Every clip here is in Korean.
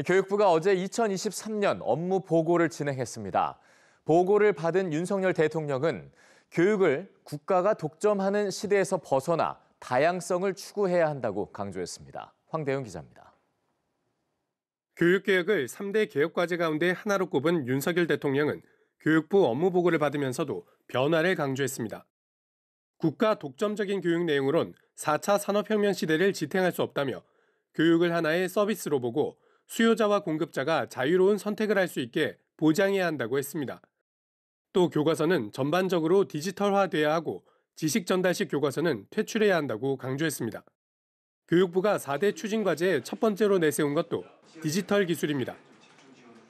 예, 교육부가 어제 2023년 업무 보고를 진행했습니다. 보고를 받은 윤석열 대통령은 교육을 국가가 독점하는 시대에서 벗어나 다양성을 추구해야 한다고 강조했습니다. 황대윤 기자입니다. 교육개혁을 3대 개혁과제 가운데 하나로 꼽은 윤석열 대통령은 교육부 업무 보고를 받으면서도 변화를 강조했습니다. 국가 독점적인 교육 내용으론 4차 산업혁명 시대를 지탱할 수 없다며 교육을 하나의 서비스로 보고 수요자와 공급자가 자유로운 선택을 할 수 있게 보장해야 한다고 했습니다. 또 교과서는 전반적으로 디지털화돼야 하고 지식 전달식 교과서는 퇴출해야 한다고 강조했습니다. 교육부가 4대 추진과제의첫 번째로 내세운 것도 디지털 기술입니다.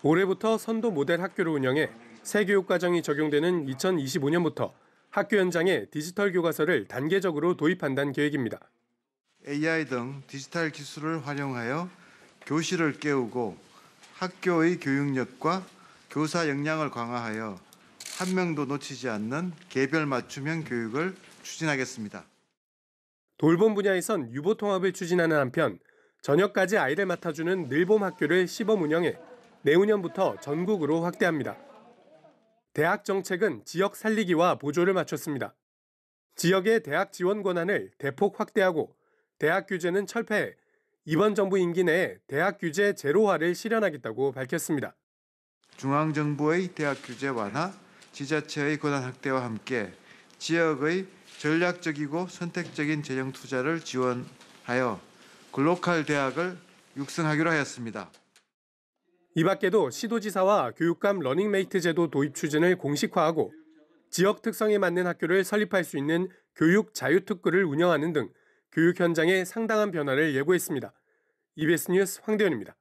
올해부터 선도 모델 학교를 운영해 새 교육과정이 적용되는 2025년부터 학교 현장에 디지털 교과서를 단계적으로 도입한다는 계획입니다. AI 등 디지털 기술을 활용하여 교실을 깨우고 학교의 교육력과 교사 역량을 강화하여 한 명도 놓치지 않는 개별 맞춤형 교육을 추진하겠습니다. 돌봄 분야에선 유보 통합을 추진하는 한편 저녁까지 아이를 맡아주는 늘봄 학교를 시범 운영해 내후년부터 전국으로 확대합니다. 대학 정책은 지역 살리기와 보조를 맞췄습니다. 지역의 대학 지원 권한을 대폭 확대하고 대학 규제는 철폐해 이번 정부 임기 내에 대학 규제 제로화를 실현하겠다고 밝혔습니다. 중앙정부의 대학 규제 완화, 지자체의 권한 확대와 함께 지역의 전략적이고 선택적인 재정 투자를 지원하여 글로컬 대학을 육성하기로 하였습니다. 이 밖에도 시도지사와 교육감 러닝메이트 제도 도입 추진을 공식화하고 지역 특성에 맞는 학교를 설립할 수 있는 교육 자유특구를 운영하는 등 교육 현장에 상당한 변화를 예고했습니다. EBS 뉴스 황대현입니다.